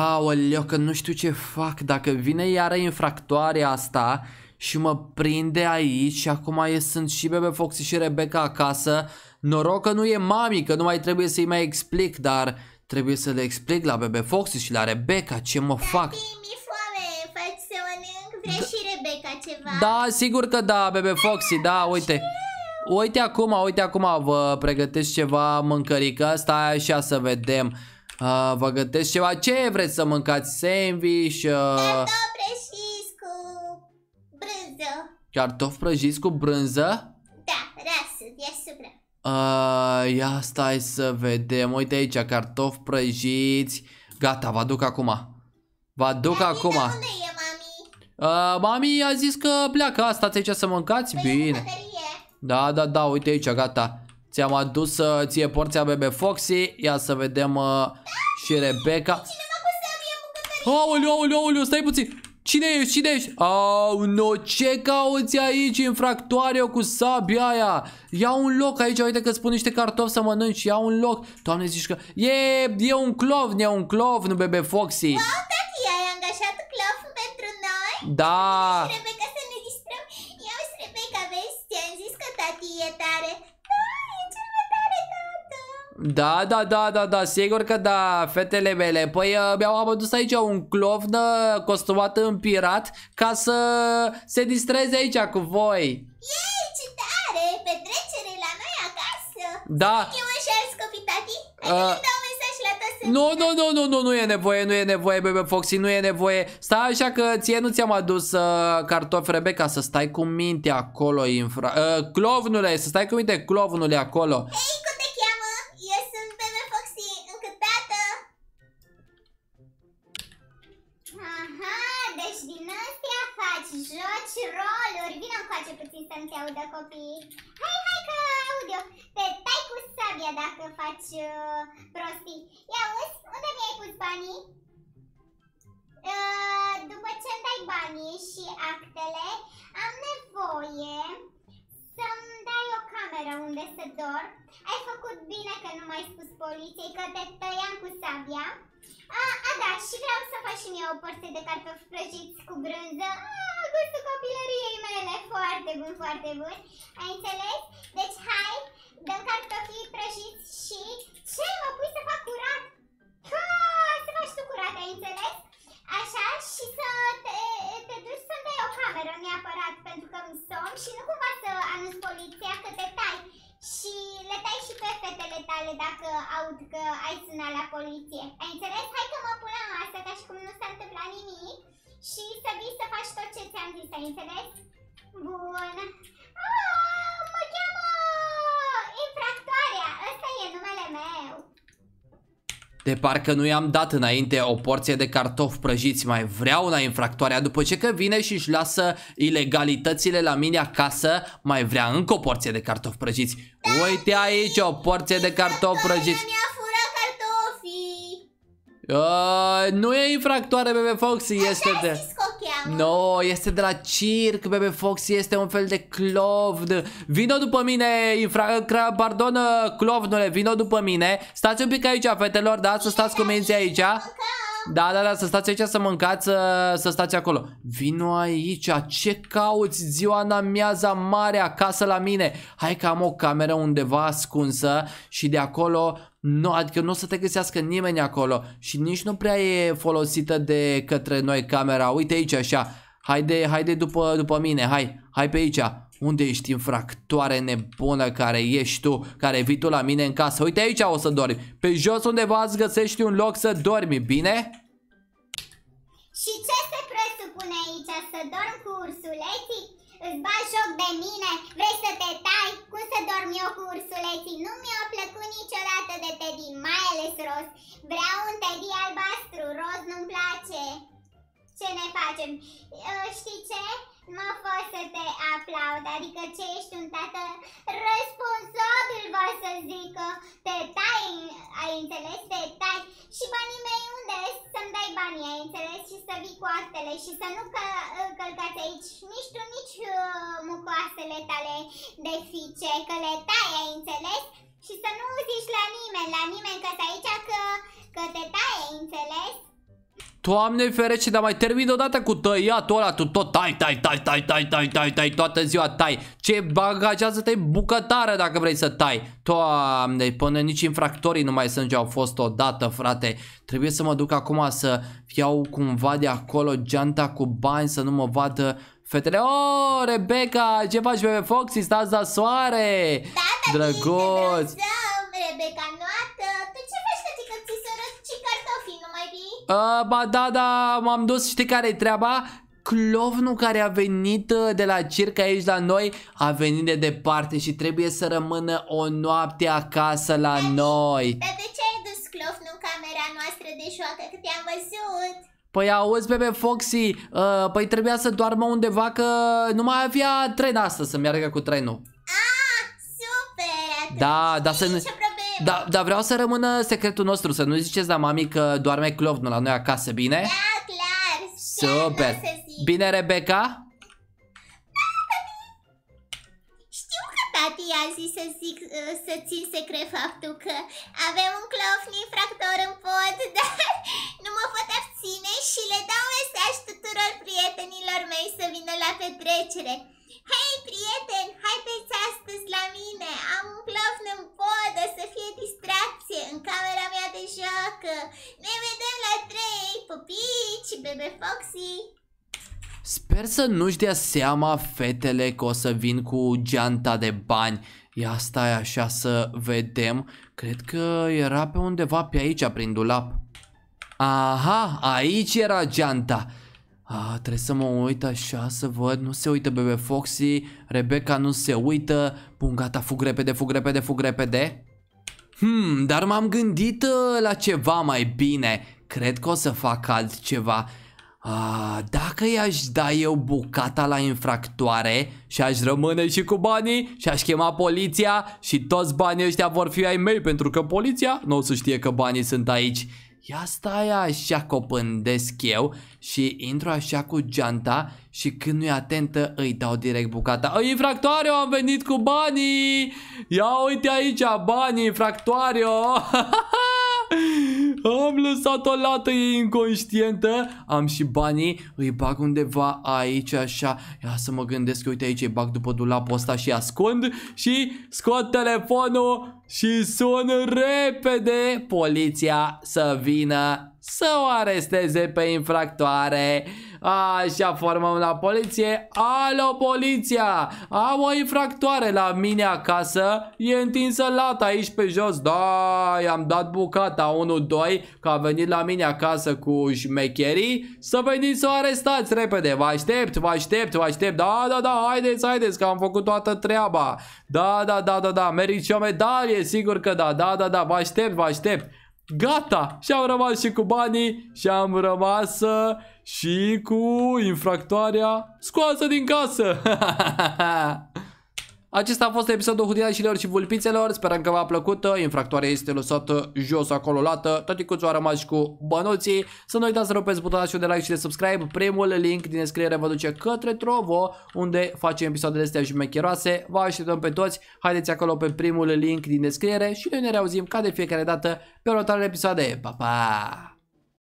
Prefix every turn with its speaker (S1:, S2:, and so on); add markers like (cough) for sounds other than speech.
S1: aoleo că nu știu ce fac, dacă vine iară infractoarea asta și mă prinde aici și acum e, sunt și Bebe Foxy și Rebecca acasă, noroc că nu e mami, că nu mai trebuie să-i mai explic, dar trebuie să le explic la Bebe Foxy și la Rebecca ce mă Tati, da, fac. mi foame, faci să
S2: mănânc, vrei da. și Rebecca ceva?
S1: Da, sigur că da, Bebe Foxy, da, uite. Uite acum, uite acum, vă pregătesc ceva mâncărică, stai așa să vedem. Uh, vă gătesc ceva. Ce vreți să mâncați? Sandwich? Uh... Cartofi
S2: prăjiți cu brânză.
S1: Cartofi prăjiți cu brânză? Da, rasă, deasupra. Uh, ia stai să vedem. Uite aici, cartofi prăjiți. Gata, vă duc acum. Vă duc Dar acum. Unde e mami? Uh, mami a zis că pleacă. Stați aici să mâncați? Păi Bine. Da, da, da, uite aici, gata. Ți-am adus uh, ție porția bebe Foxy. Ia să vedem uh, și Rebecca. Aoleu, aoleu, aoleu, stai puțin. Cine ești? Cine ești? Au, oh, no, ce cauți aici, infractoare cu sabia aia? Ia un loc aici, uite că spun niște cartofi să mănânci, ia un loc. Doamne, zici că e, e un clov, e un nu bebe Foxy. Wow, tati, ai angajat clov pentru noi? Da. Rebecca să ne distrăm? Eu
S2: sunt Rebecca, vezi, ți-am zis că tati e tare.
S1: Da, da, da, da, da, sigur că da, fetele mele. Păi uh, mi-au adus aici un clovn costumat în pirat ca să se distreze aici cu voi.
S2: Ei, ce tare! Petrecere la noi acasă! Da! Uh,
S1: nu, nu, nu, nu, nu, nu e nevoie, nu e nevoie, bebe Foxy, nu e nevoie Stai așa că ție nu ți-am adus uh, cartofi, Rebecca, să stai cu minte acolo, infra... Uh, clovnule, să stai cu minte, clovnule, acolo Hey!
S3: dacă faci uh, prostii. Ia uzi, unde mi-ai pus banii? Uh, după ce îmi dai banii și actele, am nevoie să-mi dai o cameră unde să dorm. Ai făcut bine că nu m-ai spus poliției că te tăiam cu sabia. A, uh, a da, și vreau să fac și mie o porție de cartofi prăjiți cu brânză. A, ah, gustul copilăriei mele, foarte bun, foarte bun. Ai înțeles? Deci hai, dăm cartofii prăjiți și ce mă pui să fac curat? Ha, să faci tu curat, ai înțeles? Așa, și să te, te duci să-mi dai o cameră neapărat, pentru că îmi somn și nu cumva să anunți poliția că te tai. Și le tai și pe fetele tale dacă aud că ai sunat la poliție. Ai înțeles? Hai că mă la masă ca și cum nu s-a întâmplat nimic și să vii să faci tot ce ți-am zis, ai înțeles? Bun.
S1: De parcă nu i-am dat înainte o porție de cartofi prăjiți, mai vreau una infractoarea după ce că vine și își lasă ilegalitățile la mine acasă, mai vrea încă o porție de cartofi prăjiți. Uite aici o porție de cartofi prăjiți. Uh, nu e infractoare, bebe Foxy, este de... No, este de la circ, bebe Fox este un fel de clovd. Vino după mine, infra... pardon, clovnule, vino după mine. Stați un pic aici, fetelor, da? Să stați cu minții aici. Da, da, da, să stați aici să mâncați, să, să stați acolo. Vino aici, ce cauți ziua în amiaza mare acasă la mine? Hai că am o cameră undeva ascunsă și de acolo nu, adică nu o să te găsească nimeni acolo și nici nu prea e folosită de către noi camera. Uite aici așa, haide, haide după, după mine, hai, hai pe aici unde ești infractoare nebună care ești tu, care vii tu la mine în casă? Uite aici o să dormi. Pe jos undeva îți găsești un loc să dormi, bine? Și ce se
S3: presupune aici? Să dorm cu ursuleții? Îți bagi joc de mine? Vrei să te tai? Cum să dorm eu cu ursuleții? Nu mi-a plăcut niciodată de teddy, mai ales roz. Vreau un teddy albastru, roz nu-mi place ce ne facem? Știi ce? Mă fă să te aplaud, adică ce ești un tată responsabil, vă să zic Te tai, ai înțeles? Te tai. Și banii mei unde? Să-mi dai banii, ai înțeles? Și să vii cu actele și să nu că, călcați aici nici tu, nici uh, mucoasele tale de fice că le tai, ai înțeles? Și să nu zici la nimeni, la nimeni că te
S1: Doamne ferește, dar mai termin odată cu tăiatul ăla, tu tot tai, tai, tai, tai, tai, tai, tai, tai, toată ziua tai. Ce bagajează te bucătare dacă vrei să tai. Doamne, până nici infractorii nu mai sunt ce au fost odată, frate. Trebuie să mă duc acum să iau cumva de acolo geanta cu bani să nu mă vadă fetele. Oh, Rebecca, ce faci, bebe Foxy? Stați la soare! Da, Drăguț! Rebecca, nu Uh, ba da, da, m-am dus, știi care e treaba? clovnul care a venit uh, de la circa aici la noi a venit de departe și trebuie să rămână o noapte acasă la Daddy, noi. Dar
S2: de ce ai dus clovnul în camera noastră de joacă că te-am văzut?
S1: Păi auzi, bebe Foxy, uh, păi trebuia să doarmă undeva că nu mai avea tren asta să meargă cu trenul. Ah, super! Da, dar să... ne. Da, dar vreau să rămână secretul nostru, să nu ziceți la mami că doarme clovnul la noi acasă, bine? Da, clar! Super! Bine, Rebecca?
S2: tati a zis să, zic, ă, să țin secret faptul că avem un clovn infractor în pod, (laughs) dar nu mă pot abține și le dau mesaj tuturor prietenilor mei să vină la petrecere. bebe Foxy!
S1: Sper să nu-și dea seama fetele că o să vin cu geanta de bani. Ia stai așa să vedem. Cred că era pe undeva pe aici, prin dulap. Aha, aici era geanta. A, trebuie să mă uit așa să văd. Nu se uită bebe Foxy, Rebecca nu se uită. Bun, gata, fug repede, fug repede, fug repede. Hmm, dar m-am gândit uh, la ceva mai bine. Cred că o să fac altceva. A, dacă i-aș da eu bucata la infractoare și aș rămâne și cu banii și aș chema poliția și toți banii ăștia vor fi ai mei pentru că poliția nu o să știe că banii sunt aici. Ia stai așa copândesc eu și intru așa cu geanta și când nu-i atentă îi dau direct bucata ă, Infractoare, am venit cu banii! Ia uite aici, banii, infractoare! (laughs) Am lăsat o lată, e inconștientă. Am și banii, îi bag undeva aici, așa. Ia să mă gândesc, uite aici îi bag după dulapul ăsta și ascund și scot telefonul și sun repede poliția să vină să o aresteze pe infractoare. Așa formăm la poliție. Alo, poliția! Am o infractoare la mine acasă. E întinsă lat aici pe jos. Da, i-am dat bucata 1-2 că a venit la mine acasă cu șmecherii. Să veniți să o arestați repede. Vă aștept, vă aștept, vă aștept. Da, da, da, haideți, haideți că am făcut toată treaba. Da, da, da, da, da. Merit și o medalie, sigur că da. Da, da, da, vă aștept, vă aștept. Gata! Și am rămas și cu banii și am rămas și cu infractoarea scoasă din casă! (laughs) Acesta a fost episodul Hudiașilor și vulpițelor, sperăm că v-a plăcut, infractoarea este lăsată jos acolo lată, cuțul a rămas și cu bănuții, să nu uitați să rupeți butonașul de like și de subscribe, primul link din descriere vă duce către Trovo, unde facem episoadele astea jumecheroase, vă așteptăm pe toți, haideți acolo pe primul link din descriere și noi ne reauzim ca de fiecare dată pe următoarele episoade, pa, pa!